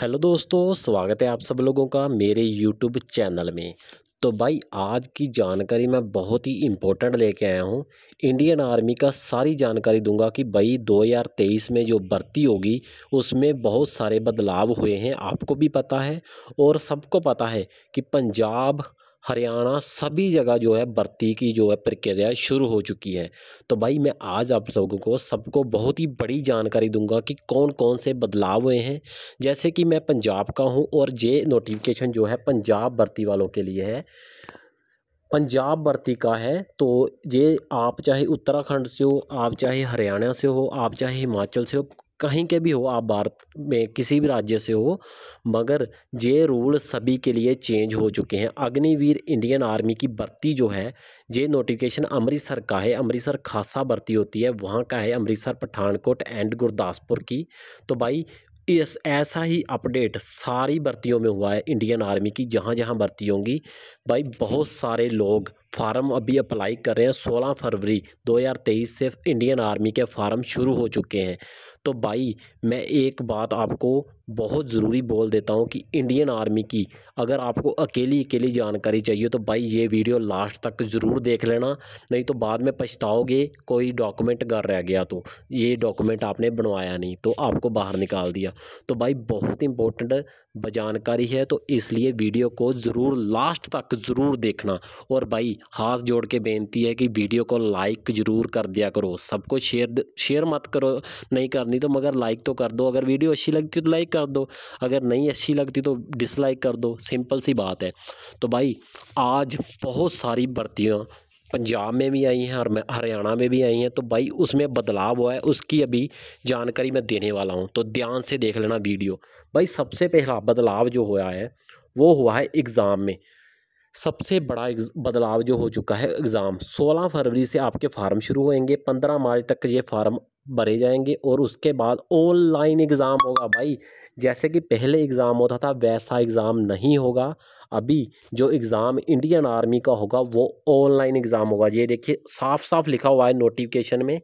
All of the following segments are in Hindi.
हेलो दोस्तों स्वागत है आप सब लोगों का मेरे यूट्यूब चैनल में तो भाई आज की जानकारी मैं बहुत ही इम्पोर्टेंट लेके आया हूँ इंडियन आर्मी का सारी जानकारी दूंगा कि भाई 2023 में जो भर्ती होगी उसमें बहुत सारे बदलाव हुए हैं आपको भी पता है और सबको पता है कि पंजाब हरियाणा सभी जगह जो है भर्ती की जो है प्रक्रिया शुरू हो चुकी है तो भाई मैं आज आप लोगों को सबको बहुत ही बड़ी जानकारी दूंगा कि कौन कौन से बदलाव हुए हैं जैसे कि मैं पंजाब का हूं और ये नोटिफिकेशन जो है पंजाब भर्ती वालों के लिए है पंजाब भर्ती का है तो ये आप चाहे उत्तराखंड से हो आप चाहे हरियाणा से हो आप चाहे हिमाचल से हो कहीं के भी हो आप भारत में किसी भी राज्य से हो मगर ये रूल सभी के लिए चेंज हो चुके हैं अग्निवीर इंडियन आर्मी की भर्ती जो है ये नोटिफिकेशन अमृतसर का है अमृतसर खासा भर्ती होती है वहाँ का है अमृतसर पठानकोट एंड गुरदासपुर की तो भाई इस ऐसा ही अपडेट सारी भर्तियों में हुआ है इंडियन आर्मी की जहाँ जहाँ भर्ती होंगी भाई बहुत सारे लोग फार्म अभी अप्लाई कर रहे हैं सोलह फरवरी 2023 से इंडियन आर्मी के फार्म शुरू हो चुके हैं तो भाई मैं एक बात आपको बहुत ज़रूरी बोल देता हूँ कि इंडियन आर्मी की अगर आपको अकेली अकेली जानकारी चाहिए तो भाई ये वीडियो लास्ट तक ज़रूर देख लेना नहीं तो बाद में पछताओगे कोई डॉक्यूमेंट घर रह गया तो ये डॉक्यूमेंट आपने बनवाया नहीं तो आपको बाहर निकाल दिया तो भाई बहुत इंपॉर्टेंट जानकारी है तो इसलिए वीडियो को ज़रूर लास्ट तक ज़रूर देखना और भाई हाथ जोड़ के बेनती है कि वीडियो को लाइक ज़रूर कर दिया करो सबको शेयर शेयर मत करो नहीं करनी तो मगर लाइक तो कर दो अगर वीडियो अच्छी लगती तो लाइक कर दो अगर नहीं अच्छी लगती तो डिसलाइक कर दो सिंपल सी बात है तो भाई आज बहुत सारी भर्तियाँ पंजाब में भी आई हैं और हरियाणा में भी आई हैं तो भाई उसमें बदलाव हुआ है उसकी अभी जानकारी मैं देने वाला हूँ तो ध्यान से देख लेना वीडियो भाई सबसे पहला बदलाव जो हुआ है वो हुआ है एग्ज़ाम में सबसे बड़ा बदलाव जो हो चुका है एग्ज़ाम 16 फरवरी से आपके फार्म शुरू होंगे 15 मार्च तक ये फार्म भरे जाएंगे और उसके बाद ऑनलाइन एग्ज़ाम होगा भाई जैसे कि पहले एग्ज़ाम होता था वैसा एग्ज़ाम नहीं होगा अभी जो एग्ज़ाम इंडियन आर्मी का होगा वो ऑनलाइन एग्ज़ाम होगा ये देखिए साफ साफ लिखा हुआ है नोटिफिकेशन में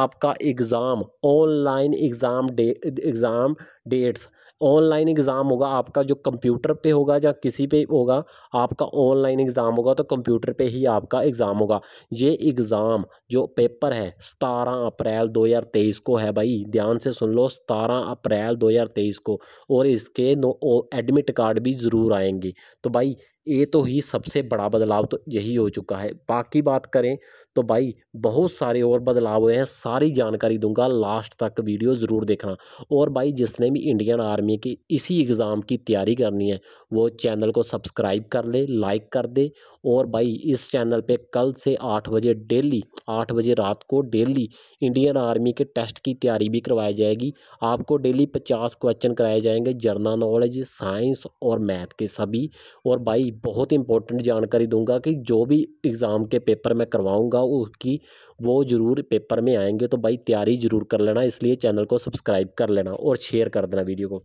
आपका exam online exam day exam dates online exam होगा आपका जो कंप्यूटर पे होगा या किसी पे होगा आपका ऑनलाइन एग्ज़ाम होगा तो कंप्यूटर पे ही आपका एग्ज़ाम होगा ये एग्ज़ाम जो पेपर है सतारह अप्रैल 2023 को है भाई ध्यान से सुन लो सतारह अप्रैल 2023 को और इसके नो एडमिट कार्ड भी ज़रूर आएंगे तो भाई ये तो ही सबसे बड़ा बदलाव तो यही हो चुका है बाकी बात करें तो भाई बहुत सारे और बदलाव हुए हैं सारी जानकारी दूंगा लास्ट तक वीडियो ज़रूर देखना और भाई जिसने भी इंडियन आर्मी की इसी एग्ज़ाम की तैयारी करनी है वो चैनल को सब्सक्राइब कर ले लाइक कर दे और भाई इस चैनल पे कल से आठ बजे डेली आठ बजे रात को डेली इंडियन आर्मी के टेस्ट की तैयारी भी करवाई जाएगी आपको डेली पचास क्वेश्चन कराए जाएंगे जर्नल नॉलेज साइंस और मैथ के सभी और भाई बहुत इंपॉर्टेंट जानकारी दूंगा कि जो भी एग्ज़ाम के पेपर मैं करवाऊँगा उसकी वो ज़रूर पेपर में आएंगे तो भाई तैयारी ज़रूर कर लेना इसलिए चैनल को सब्सक्राइब कर लेना और शेयर कर देना वीडियो को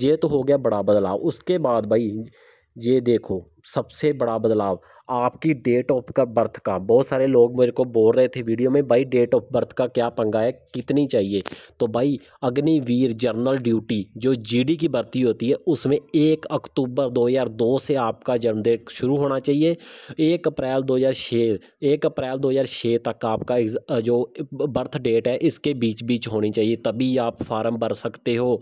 ये तो हो गया बड़ा बदलाव उसके बाद भाई ये देखो सबसे बड़ा बदलाव आपकी डेट ऑफ का बर्थ का बहुत सारे लोग मेरे को बोल रहे थे वीडियो में भाई डेट ऑफ बर्थ का क्या पंगा है कितनी चाहिए तो भाई अग्निवीर जर्नल ड्यूटी जो जीडी की भर्ती होती है उसमें एक अक्टूबर 2002 से आपका जन्मदिन शुरू होना चाहिए एक अप्रैल 2006 एक अप्रैल दो तक आपका जो बर्थ डेट है इसके बीच बीच होनी चाहिए तभी आप फार्म भर सकते हो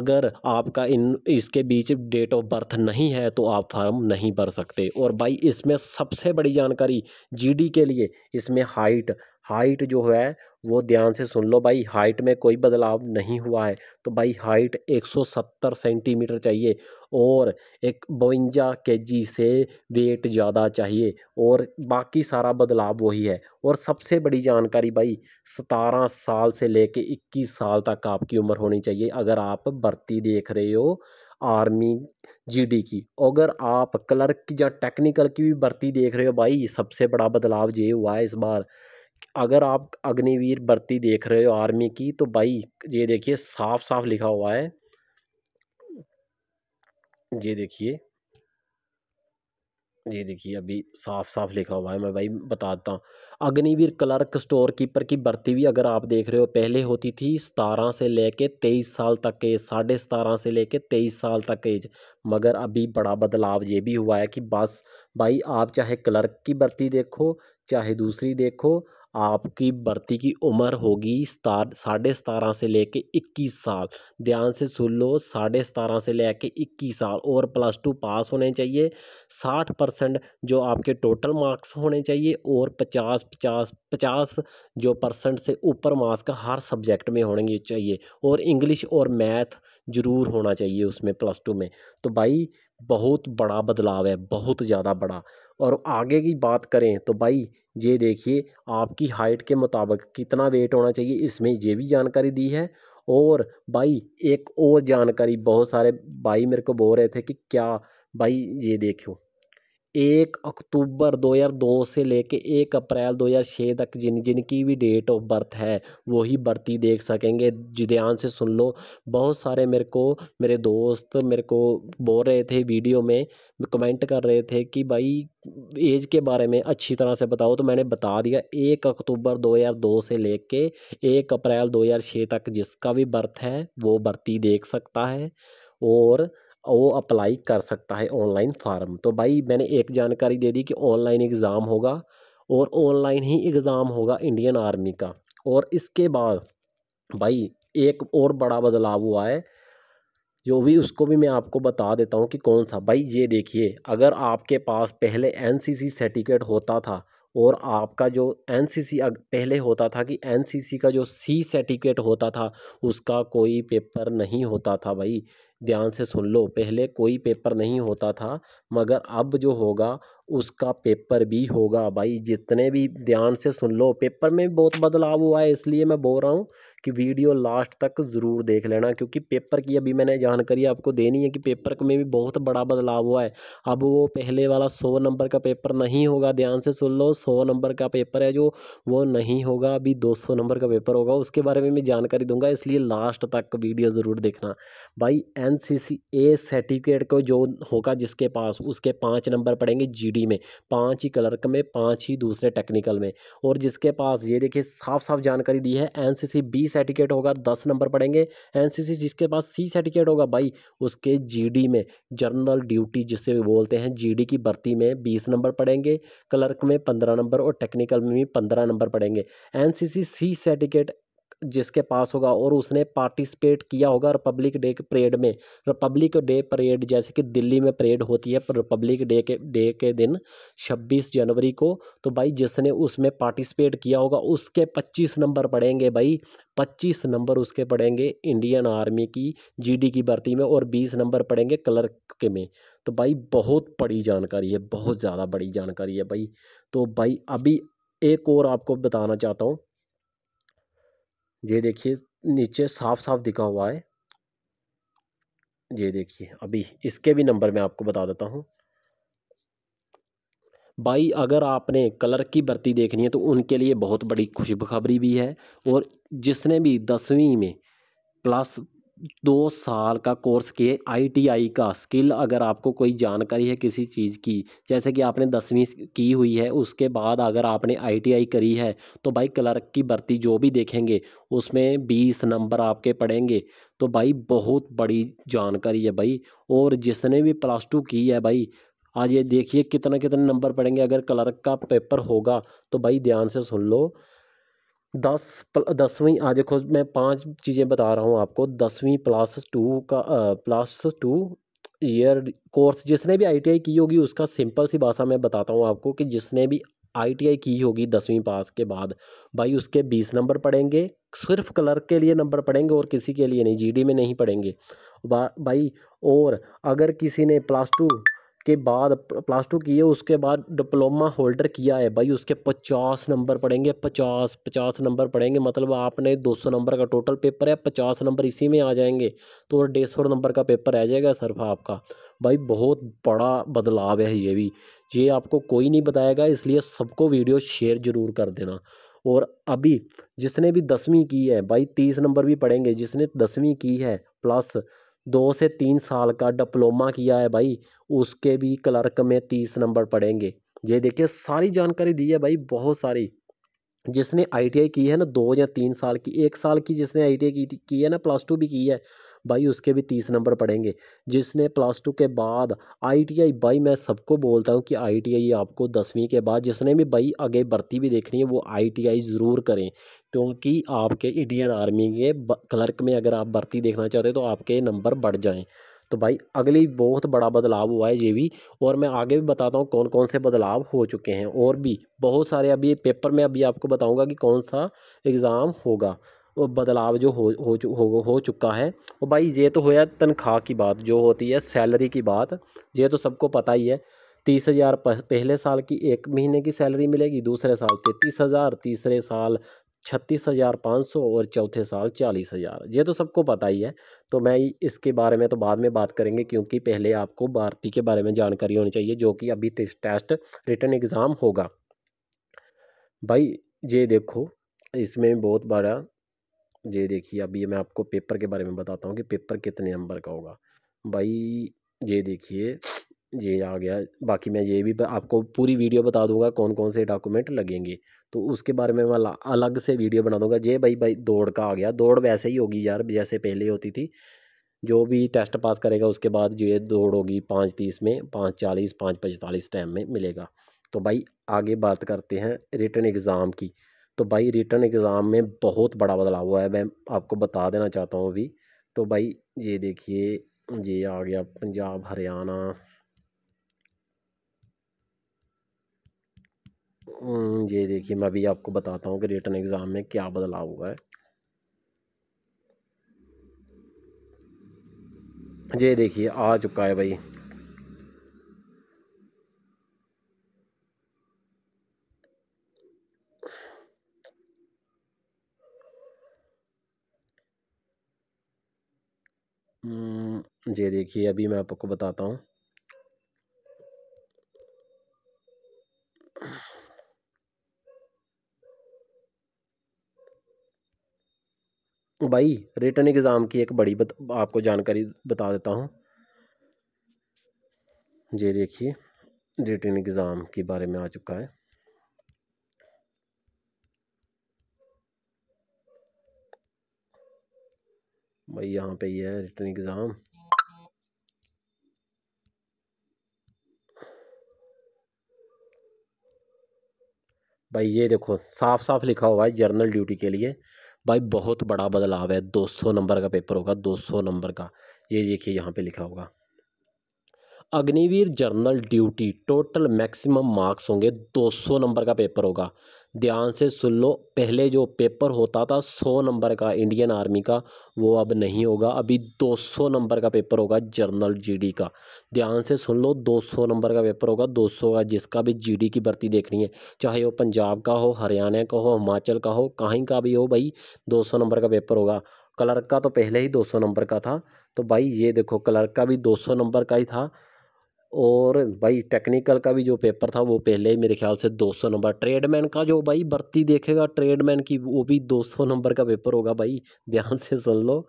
अगर आपका इन इसके बीच डेट ऑफ बर्थ नहीं है तो आप फार्म नहीं नहीं भर सकते और भाई इसमें सबसे बड़ी जानकारी जीडी के लिए इसमें हाइट हाइट जो है वो ध्यान से सुन लो भाई हाइट में कोई बदलाव नहीं हुआ है तो भाई हाइट 170 सेंटीमीटर चाहिए और एक बवंजा के जी से वेट ज़्यादा चाहिए और बाकी सारा बदलाव वही है और सबसे बड़ी जानकारी भाई 17 साल से लेके 21 साल तक आपकी उम्र होनी चाहिए अगर आप भर्ती देख रहे हो आर्मी जीडी की अगर आप क्लर्क या टेक्निकल की भी भर्ती देख रहे हो भाई सबसे बड़ा बदलाव ये हुआ है इस बार अगर आप अग्निवीर भर्ती देख रहे हो आर्मी की तो भाई ये देखिए साफ साफ लिखा हुआ है ये देखिए ये देखिए अभी साफ साफ लिखा हुआ है मैं भाई बताता हूँ अग्निवीर क्लर्क स्टोर कीपर की भर्ती भी अगर आप देख रहे हो पहले होती थी सतारह से लेके तेईस साल तक एज साढ़े सतारह से लेके तेईस साल तक एज मगर अभी बड़ा बदलाव ये भी हुआ है कि बस भाई आप चाहे क्लर्क की भर्ती देखो चाहे दूसरी देखो आपकी भर्ती की उम्र होगी सतार साढ़े सतारह से लेके इक्कीस साल ध्यान से सुन लो साढ़े सतारह से लेके इक्कीस साल और प्लस टू पास होने चाहिए साठ परसेंट जो आपके टोटल मार्क्स होने चाहिए और पचास पचास पचास जो परसेंट से ऊपर मार्क्स का हर सब्जेक्ट में होने चाहिए और इंग्लिश और मैथ ज़रूर होना चाहिए उसमें प्लस टू में तो भाई बहुत बड़ा बदलाव है बहुत ज़्यादा बड़ा और आगे की बात करें तो भाई ये देखिए आपकी हाइट के मुताबिक कितना वेट होना चाहिए इसमें ये भी जानकारी दी है और भाई एक और जानकारी बहुत सारे भाई मेरे को बोल रहे थे कि क्या भाई ये देखो एक अक्टूबर दो हज़ार दो से लेके एक अप्रैल दो हज़ार छः तक जिन जिनकी भी डेट ऑफ बर्थ है वही भर्ती देख सकेंगे जी ध्यान से सुन लो बहुत सारे मेरे को मेरे दोस्त मेरे को बोल रहे थे वीडियो में कमेंट कर रहे थे कि भाई एज के बारे में अच्छी तरह से बताओ तो मैंने बता दिया एक अक्टूबर दो हज़ार दो से लेके एक अप्रैल दो हज़ार छः तक जिसका भी बर्थ है वो भर्ती देख सकता है और वो अप्लाई कर सकता है ऑनलाइन फार्म तो भाई मैंने एक जानकारी दे दी कि ऑनलाइन एग्ज़ाम होगा और ऑनलाइन ही एग्ज़ाम होगा इंडियन आर्मी का और इसके बाद भाई एक और बड़ा बदलाव हुआ है जो भी उसको भी मैं आपको बता देता हूँ कि कौन सा भाई ये देखिए अगर आपके पास पहले एनसीसी सर्टिफिकेट होता था और आपका जो एनसीसी पहले होता था कि एनसीसी का जो सी सर्टिफिकेट होता था उसका कोई पेपर नहीं होता था भाई ध्यान से सुन लो पहले कोई पेपर नहीं होता था मगर अब जो होगा उसका पेपर भी होगा भाई जितने भी ध्यान से सुन लो पेपर में भी बहुत बदलाव हुआ है इसलिए मैं बोल रहा हूँ कि वीडियो लास्ट तक ज़रूर देख लेना क्योंकि पेपर की अभी मैंने जानकारी आपको देनी है कि पेपर में भी बहुत बड़ा बदलाव हुआ है अब वो पहले वाला सौ नंबर का पेपर नहीं होगा ध्यान से सुन लो सौ नंबर का पेपर है जो वो नहीं होगा अभी दो सौ नंबर का पेपर होगा उसके बारे में मैं जानकारी दूंगा इसलिए लास्ट तक वीडियो ज़रूर देखना भाई N C C A certificate को जो होगा जिसके पास उसके पाँच नंबर पड़ेंगे जीडी में पाँच ही क्लर्क में पाँच ही दूसरे टेक्निकल में और जिसके पास ये देखिए साफ साफ जानकारी दी है N C C B certificate होगा दस नंबर पड़ेंगे एन सी सी जिसके पास सी सर्टिफिकेट होगा भाई उसके जी डी में जर्नल ड्यूटी जिसे बोलते हैं जी डी की भर्ती में बीस नंबर पड़ेंगे क्लर्क में पंद्रह नंबर और टेक्निकल में भी पंद्रह नंबर पड़ेंगे एन सी सी सी सर्टिफिकेट जिसके पास होगा और उसने पार्टिसिपेट किया होगा रिपब्लिक डे के परेड में रिपब्लिक डे परेड जैसे कि दिल्ली में परेड होती है पर रिपब्लिक डे के डे के दिन 26 जनवरी को तो भाई जिसने उसमें पार्टिसिपेट किया होगा उसके 25 नंबर पड़ेंगे भाई 25 नंबर उसके पड़ेंगे इंडियन आर्मी की जीडी की भर्ती में और 20 नंबर पड़ेंगे क्लर्क के में तो भाई बहुत बड़ी जानकारी है बहुत ज़्यादा बड़ी जानकारी है भाई तो भाई अभी एक और आपको बताना चाहता हूँ ये देखिए नीचे साफ साफ दिखा हुआ है ये देखिए अभी इसके भी नंबर मैं आपको बता देता हूँ भाई अगर आपने कलर की भर्ती देखनी है तो उनके लिए बहुत बड़ी खुशखबरी भी है और जिसने भी दसवीं में प्लस दो साल का कोर्स किए आईटीआई का स्किल अगर आपको कोई जानकारी है किसी चीज़ की जैसे कि आपने दसवीं की हुई है उसके बाद अगर आपने आईटीआई करी है तो भाई क्लर्क की भर्ती जो भी देखेंगे उसमें बीस नंबर आपके पड़ेंगे तो भाई बहुत बड़ी जानकारी है भाई और जिसने भी प्लस टू की है भाई आज ये देखिए कितना कितने नंबर पड़ेंगे अगर क्लर्क का पेपर होगा तो भाई ध्यान से सुन लो दस प्ल दसवीं आज हाँ, देखो मैं पांच चीज़ें बता रहा हूँ आपको दसवीं प्लस टू का प्लस टू ईयर कोर्स जिसने भी आईटीआई की होगी उसका सिंपल सी भाषा मैं बताता हूँ आपको कि जिसने भी आईटीआई की होगी दसवीं पास के बाद भाई उसके बीस नंबर पड़ेंगे सिर्फ क्लर्क के लिए नंबर पड़ेंगे और किसी के लिए नहीं जीडी में नहीं पड़ेंगे भाई और अगर किसी ने प्लस टू उसके बाद प्लस टू किए उसके बाद डिप्लोमा होल्डर किया है भाई उसके पचास नंबर पड़ेंगे पचास पचास नंबर पड़ेंगे मतलब आपने दो सौ नंबर का टोटल पेपर है पचास नंबर इसी में आ जाएंगे तो डेढ़ सौ नंबर का पेपर रह जाएगा सिर्फ आपका भाई बहुत बड़ा बदलाव है ये भी ये आपको कोई नहीं बताएगा इसलिए सबको वीडियो शेयर ज़रूर कर देना और अभी जिसने भी दसवीं की है भाई तीस नंबर भी पढ़ेंगे जिसने दसवीं की है प्लस दो से तीन साल का डिप्लोमा किया है भाई उसके भी क्लर्क में तीस नंबर पड़ेंगे ये देखिए सारी जानकारी दी है भाई बहुत सारी जिसने आईटीआई की है ना दो या तीन साल की एक साल की जिसने आईटीआई की की है ना प्लस टू भी की है भाई उसके भी तीस नंबर पड़ेंगे जिसने प्लस टू के बाद आईटीआई भाई मैं सबको बोलता हूँ कि आईटीआई आपको दसवीं के बाद जिसने भी भाई आगे भर्ती भी देखनी है वो आईटीआई ज़रूर करें क्योंकि आपके इंडियन आर्मी के क्लर्क में अगर आप भर्ती देखना चाहते हो तो आपके नंबर बढ़ जाएँ तो भाई अगली बहुत बड़ा बदलाव हुआ है ये भी और मैं आगे भी बताता हूँ कौन कौन से बदलाव हो चुके हैं और भी बहुत सारे अभी पेपर में अभी आपको बताऊँगा कि कौन सा एग्ज़ाम होगा वो बदलाव जो हो हो हो, हो चुका है और भाई ये तो होया तनख्वाह की बात जो होती है सैलरी की बात ये तो सबको पता ही है तीस हज़ार पहले साल की एक महीने की सैलरी मिलेगी दूसरे साल तैंतीस हज़ार तीसरे साल छत्तीस हज़ार पाँच सौ और चौथे साल चालीस हज़ार ये तो सबको पता ही है तो मैं इसके बारे में तो बाद में बात करेंगे क्योंकि पहले आपको भारती के बारे में जानकारी होनी चाहिए जो कि अभी टेस्ट रिटर्न एग्ज़ाम होगा भाई ये देखो इसमें बहुत बड़ा ये देखिए अभी मैं आपको पेपर के बारे में बताता हूँ कि पेपर कितने नंबर का होगा भाई ये देखिए ये आ गया बाकी मैं ये भी आपको पूरी वीडियो बता दूंगा कौन कौन से डॉक्यूमेंट लगेंगे तो उसके बारे में मैं अलग से वीडियो बना दूंगा ये भाई भाई दौड़ का आ गया दौड़ वैसे ही होगी यार जैसे पहले होती थी जो भी टेस्ट पास करेगा उसके बाद ये दौड़ होगी पाँच तीस में पाँच चालीस पाँच पचतालीस टाइम में मिलेगा तो भाई आगे बात करते हैं रिटर्न एग्ज़ाम की तो भाई रिटर्न एग्ज़ाम में बहुत बड़ा बदलाव हुआ है मैं आपको बता देना चाहता हूँ अभी तो भाई ये देखिए ये आ गया पंजाब हरियाणा हम्म, ये देखिए मैं अभी आपको बताता हूँ कि रिटर्न एग्ज़ाम में क्या बदलाव हुआ है ये देखिए आ चुका है भाई हम्म, ये देखिए अभी मैं आपको बताता हूँ भाई रिटर्न एग्ज़ाम की एक बड़ी बत, आपको जानकारी बता देता हूँ जी देखिए रिटर्न एग्ज़ाम के बारे में आ चुका है भाई यहाँ पे ये यह है रिटर्न एग्ज़ाम भाई ये देखो साफ साफ लिखा हुआ है जर्नल ड्यूटी के लिए भाई बहुत बड़ा बदलाव है दो सौ नंबर का पेपर होगा दो सौ नंबर का ये देखिए यहाँ पे लिखा होगा Agniveer general duty total maximum marks होंगे 200 नंबर का पेपर होगा ध्यान से सुन लो पहले जो पेपर होता था 100 नंबर का इंडियन आर्मी का वो अब नहीं होगा अभी 200 नंबर का पेपर होगा जर्नल जीडी का ध्यान से सुन लो 200 नंबर का पेपर होगा 200 का जिसका भी जीडी की भर्ती देखनी है चाहे वो पंजाब का हो हरियाणा का हो हिमाचल का हो कहीं का भी हो भाई दो नंबर का पेपर होगा क्लर्क का तो पहले ही 200 नंबर का था तो भाई ये देखो क्लर्क का भी 200 नंबर का ही था और भाई टेक्निकल का भी जो पेपर था वो पहले ही मेरे ख्याल से 200 नंबर ट्रेडमैन का जो भाई भर्ती देखेगा ट्रेडमैन की वो भी 200 नंबर का पेपर होगा भाई ध्यान से सुन लो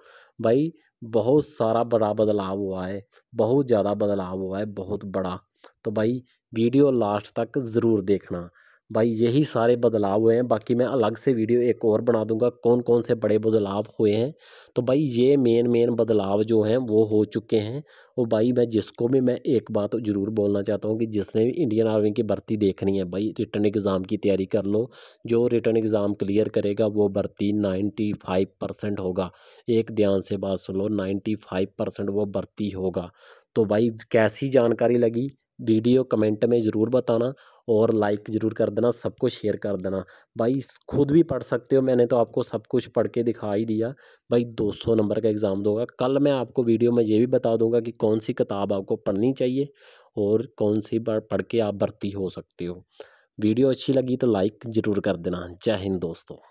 भाई बहुत सारा बड़ा बदलाव हुआ है बहुत ज़्यादा बदलाव हुआ है बहुत बड़ा तो भाई वीडियो लास्ट तक ज़रूर देखना भाई यही सारे बदलाव हुए हैं बाकी मैं अलग से वीडियो एक और बना दूंगा कौन कौन से बड़े बदलाव हुए हैं तो भाई ये मेन मेन बदलाव जो हैं वो हो चुके हैं और भाई मैं जिसको भी मैं एक बात ज़रूर बोलना चाहता हूँ कि जिसने भी इंडियन आर्मी की भर्ती देखनी है भाई रिटर्न एग्ज़ाम की तैयारी कर लो जो रिटर्न एग्ज़ाम क्लियर करेगा वो भर्ती नाइन्टी फाइव परसेंट होगा एक ध्यान से बात सुन लो नाइन्टी फाइव परसेंट वो भर्ती होगा तो भाई कैसी जानकारी लगी वीडियो कमेंट में ज़रूर बताना और लाइक ज़रूर कर देना सबको शेयर कर देना भाई खुद भी पढ़ सकते हो मैंने तो आपको सब कुछ पढ़ के दिखा ही दिया भाई 200 नंबर का एग्ज़ाम दोगा कल मैं आपको वीडियो में ये भी बता दूंगा कि कौन सी किताब आपको पढ़नी चाहिए और कौन सी बार पढ़ के आप भर्ती हो सकते हो वीडियो अच्छी लगी तो लाइक ज़रूर कर देना जय हिंद दोस्तों